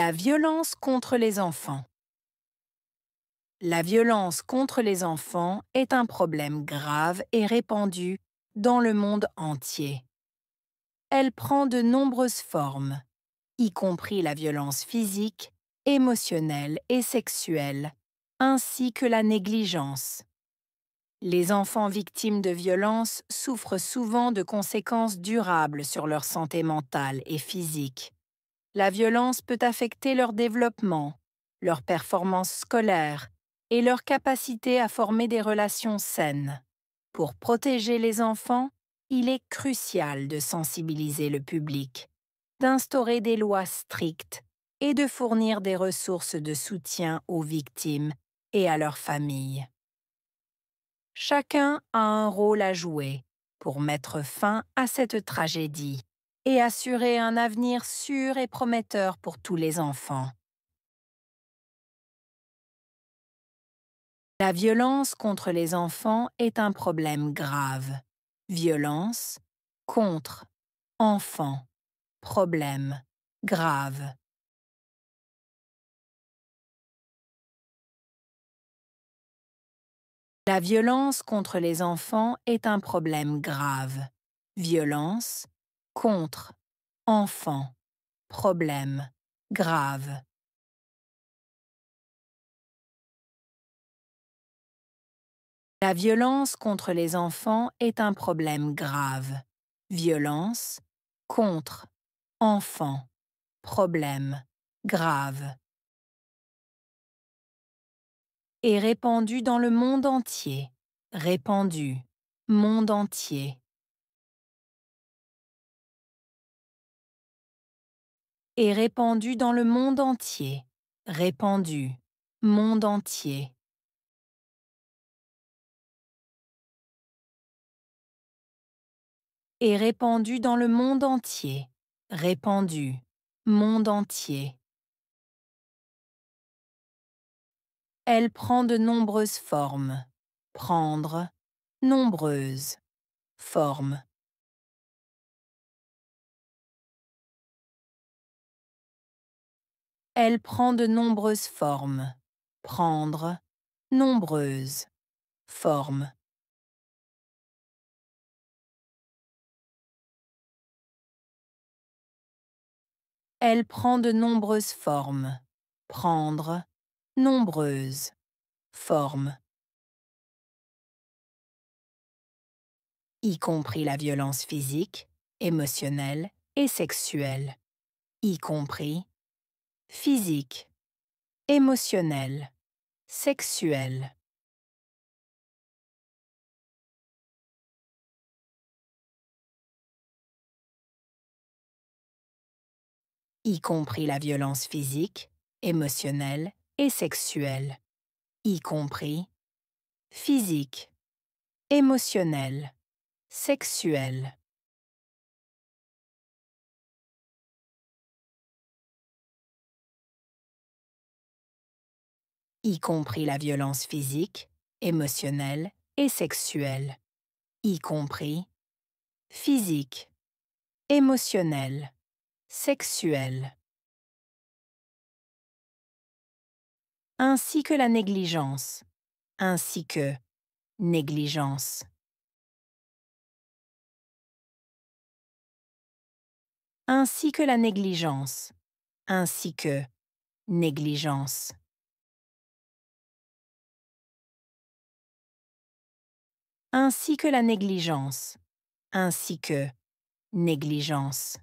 La violence contre les enfants La violence contre les enfants est un problème grave et répandu dans le monde entier. Elle prend de nombreuses formes, y compris la violence physique, émotionnelle et sexuelle, ainsi que la négligence. Les enfants victimes de violences souffrent souvent de conséquences durables sur leur santé mentale et physique, la violence peut affecter leur développement, leur performance scolaire et leur capacité à former des relations saines. Pour protéger les enfants, il est crucial de sensibiliser le public, d'instaurer des lois strictes et de fournir des ressources de soutien aux victimes et à leurs familles. Chacun a un rôle à jouer pour mettre fin à cette tragédie et assurer un avenir sûr et prometteur pour tous les enfants. La violence contre les enfants est un problème grave. Violence contre enfants. Problème grave. La violence contre les enfants est un problème grave. Violence contre, enfant, problème, grave. La violence contre les enfants est un problème grave. Violence contre, enfant, problème, grave. Est répandue dans le monde entier. Répandue, monde entier. est répandue dans le monde entier. Répandu. Monde entier. est répandue dans le monde entier. Répandu. Monde entier. Elle prend de nombreuses formes. Prendre. Nombreuses. Formes. Elle prend de nombreuses formes. Prendre, nombreuses, formes. Elle prend de nombreuses formes. Prendre, nombreuses, formes. Y compris la violence physique, émotionnelle et sexuelle. Y compris physique, émotionnel, sexuel. y compris la violence physique, émotionnelle et sexuelle, y compris physique, émotionnelle, sexuelle. y compris la violence physique, émotionnelle et sexuelle, y compris physique, émotionnelle, sexuelle, ainsi que la négligence, ainsi que négligence. ainsi que la négligence, ainsi que négligence. ainsi que la négligence, ainsi que négligence.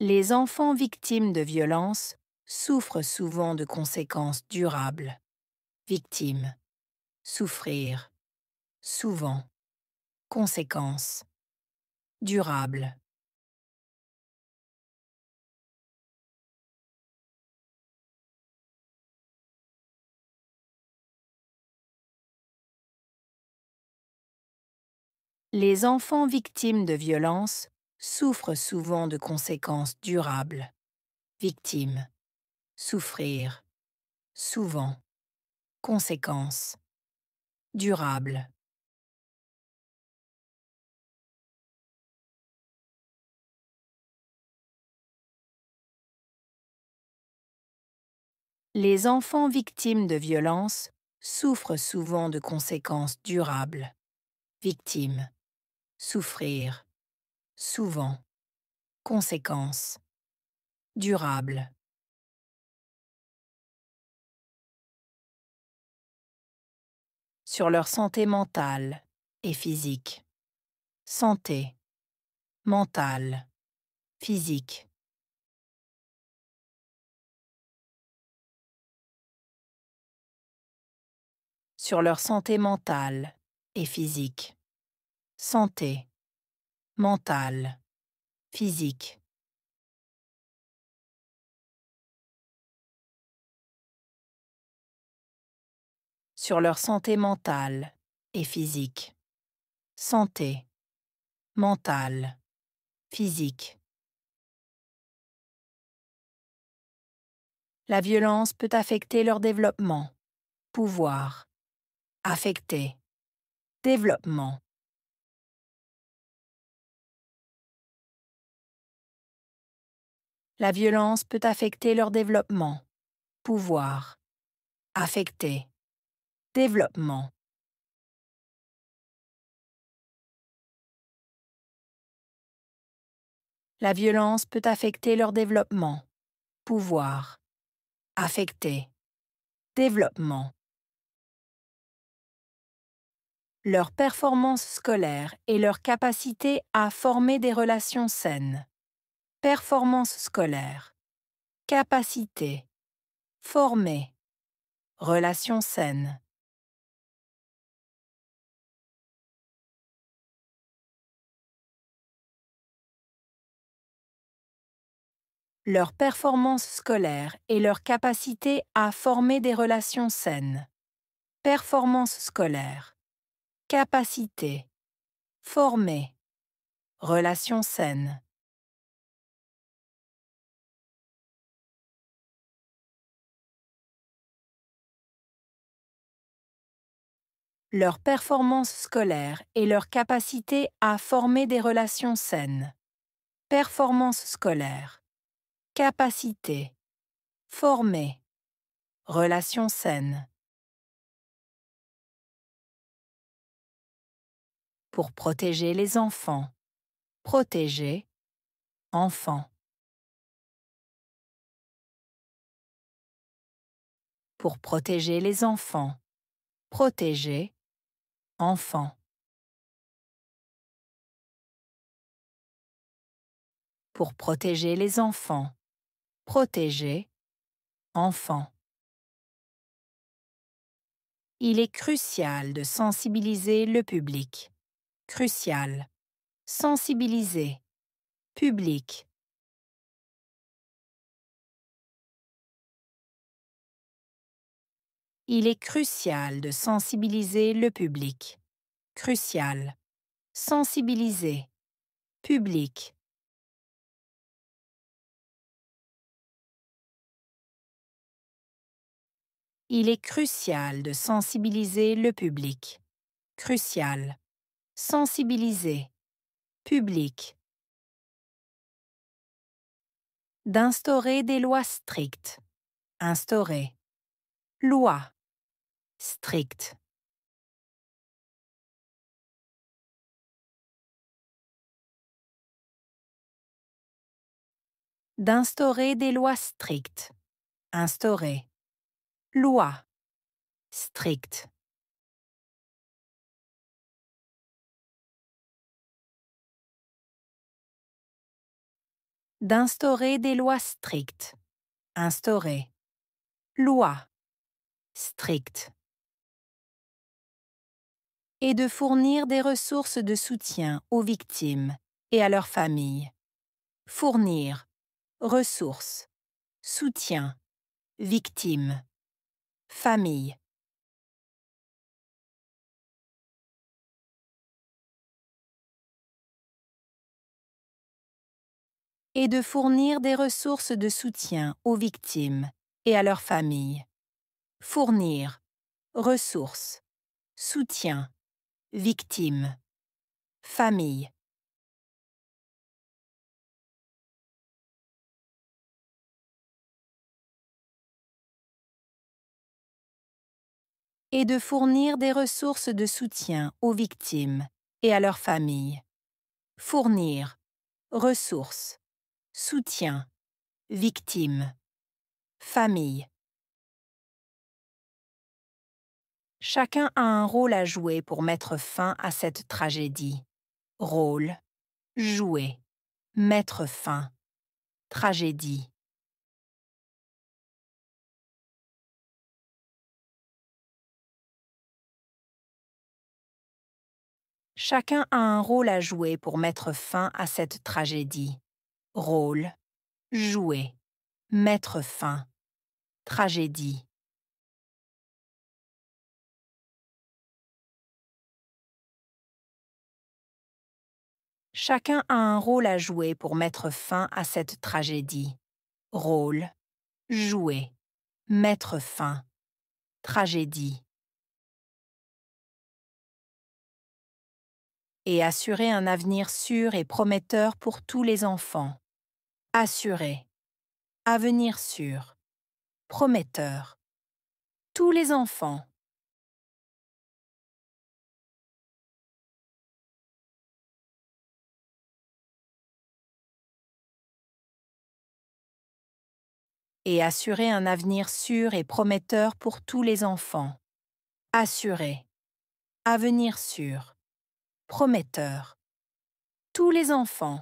Les enfants victimes de violences souffrent souvent de conséquences durables. Victimes, Souffrir. Souvent. Conséquences. durables. les enfants victimes de violences souffrent souvent de conséquences durables. Victimes. Souffrir. Souvent. Conséquences. Durables. Les enfants victimes de violences souffrent souvent de conséquences durables. Victimes souffrir, souvent, conséquence, durable. Sur leur santé mentale et physique. Santé, mentale, physique. Sur leur santé mentale et physique santé, mentale, physique. Sur leur santé mentale et physique. Santé, mentale, physique. La violence peut affecter leur développement, pouvoir, affecter, développement. La violence peut affecter leur développement. Pouvoir. Affecter. Développement. La violence peut affecter leur développement. Pouvoir. Affecter. Développement. Leur performance scolaire et leur capacité à former des relations saines performance scolaire, capacité, former, relations saines. leur performance scolaire et leur capacité à former des relations saines. Performance scolaire. Capacité. Former. Relations saines. leur performance scolaire et leur capacité à former des relations saines. Performance scolaire. Capacité. Former. Relations saines. Pour protéger les enfants. Protéger. Enfants. Pour protéger les enfants. Protéger. Enfant. Pour protéger les enfants. Protéger. Enfant. Il est crucial de sensibiliser le public. Crucial. Sensibiliser. Public. Il est crucial de sensibiliser le public. Crucial. Sensibiliser. Public. Il est crucial de sensibiliser le public. Crucial. Sensibiliser. Public. D'instaurer des lois strictes. Instaurer. Loi strict. D'instaurer des lois strictes. Instaurer. Loi. Strict. D'instaurer des lois strictes. Instaurer. Loi. strictes et de fournir des ressources de soutien aux victimes et à leurs familles. Fournir ressources, soutien, victimes, famille. et de fournir des ressources de soutien aux victimes et à leurs familles. Fournir ressources, soutien, victimes, Famille. et de fournir des ressources de soutien aux victimes et à leurs familles. Fournir ressources, soutien, victimes, famille. Chacun a un rôle à jouer pour mettre fin à cette tragédie. Rôle. Jouer. Mettre fin. Tragédie. Chacun a un rôle à jouer pour mettre fin à cette tragédie. Rôle. Jouer. Mettre fin. Tragédie. Chacun a un rôle à jouer pour mettre fin à cette tragédie. Rôle. Jouer. Mettre fin. Tragédie. Et assurer un avenir sûr et prometteur pour tous les enfants. Assurer. Avenir sûr. Prometteur. Tous les enfants. et assurer un avenir sûr et prometteur pour tous les enfants. Assurer. Avenir sûr. Prometteur. Tous les enfants.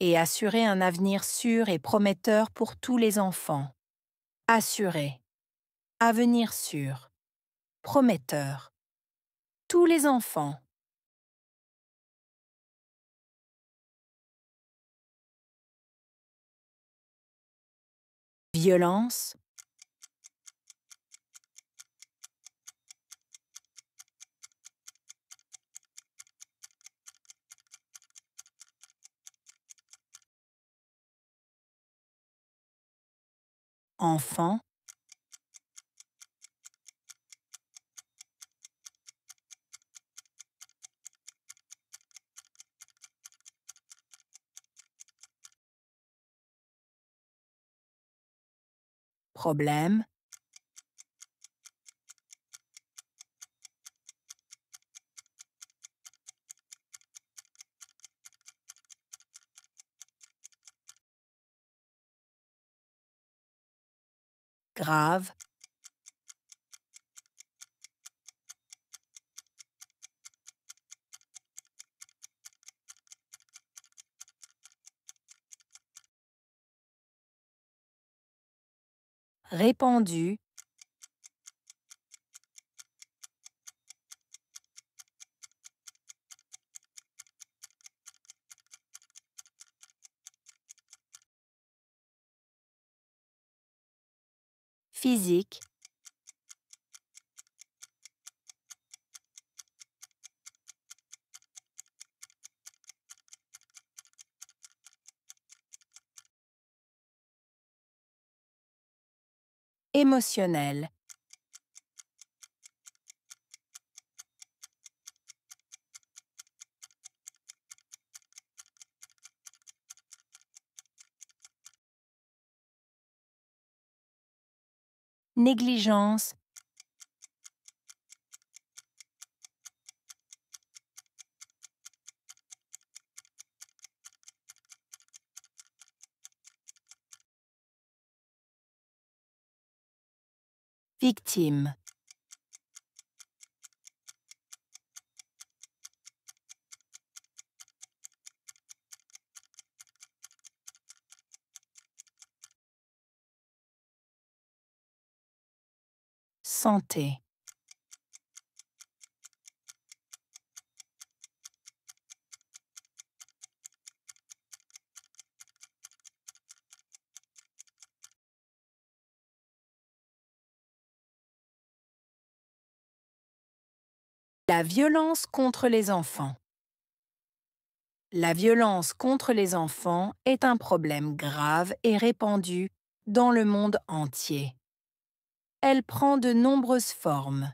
Et assurer un avenir sûr et prometteur pour tous les enfants. Assurer. Avenir sûr. Prometteur tous les enfants. Violence. Enfant. problème, grave, répandu, physique, émotionnel. Négligence, Victime. Santé. La violence contre les enfants La violence contre les enfants est un problème grave et répandu dans le monde entier. Elle prend de nombreuses formes,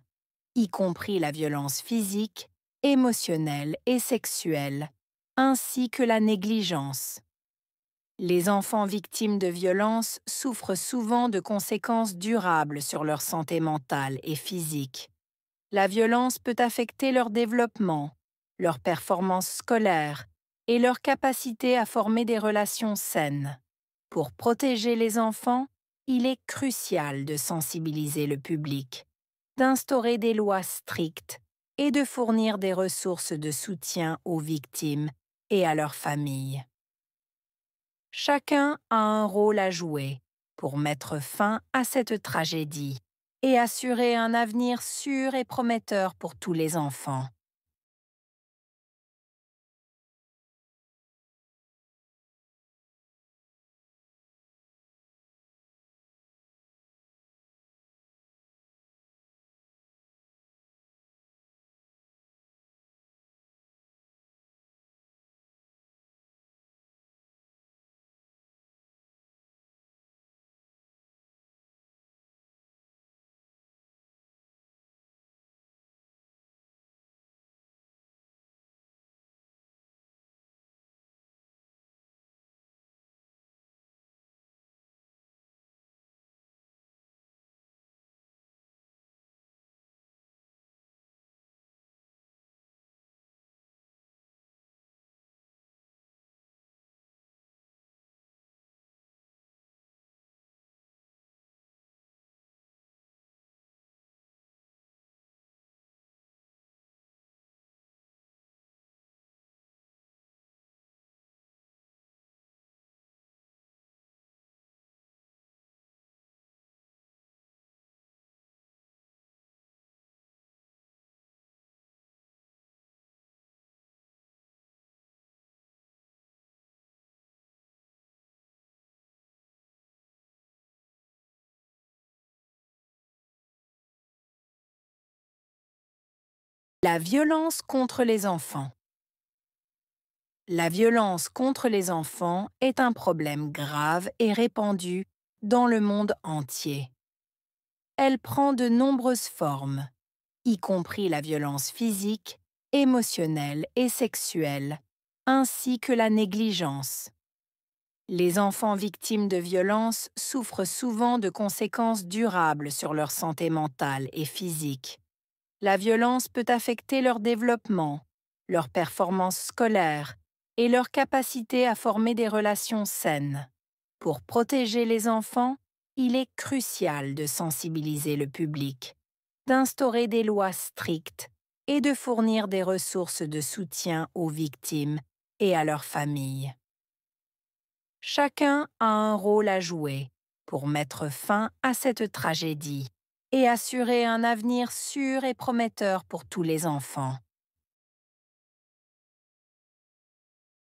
y compris la violence physique, émotionnelle et sexuelle, ainsi que la négligence. Les enfants victimes de violences souffrent souvent de conséquences durables sur leur santé mentale et physique la violence peut affecter leur développement, leur performance scolaire et leur capacité à former des relations saines. Pour protéger les enfants, il est crucial de sensibiliser le public, d'instaurer des lois strictes et de fournir des ressources de soutien aux victimes et à leurs familles. Chacun a un rôle à jouer pour mettre fin à cette tragédie et assurer un avenir sûr et prometteur pour tous les enfants. La violence contre les enfants La violence contre les enfants est un problème grave et répandu dans le monde entier. Elle prend de nombreuses formes, y compris la violence physique, émotionnelle et sexuelle, ainsi que la négligence. Les enfants victimes de violences souffrent souvent de conséquences durables sur leur santé mentale et physique la violence peut affecter leur développement, leur performance scolaire et leur capacité à former des relations saines. Pour protéger les enfants, il est crucial de sensibiliser le public, d'instaurer des lois strictes et de fournir des ressources de soutien aux victimes et à leurs familles. Chacun a un rôle à jouer pour mettre fin à cette tragédie et assurer un avenir sûr et prometteur pour tous les enfants.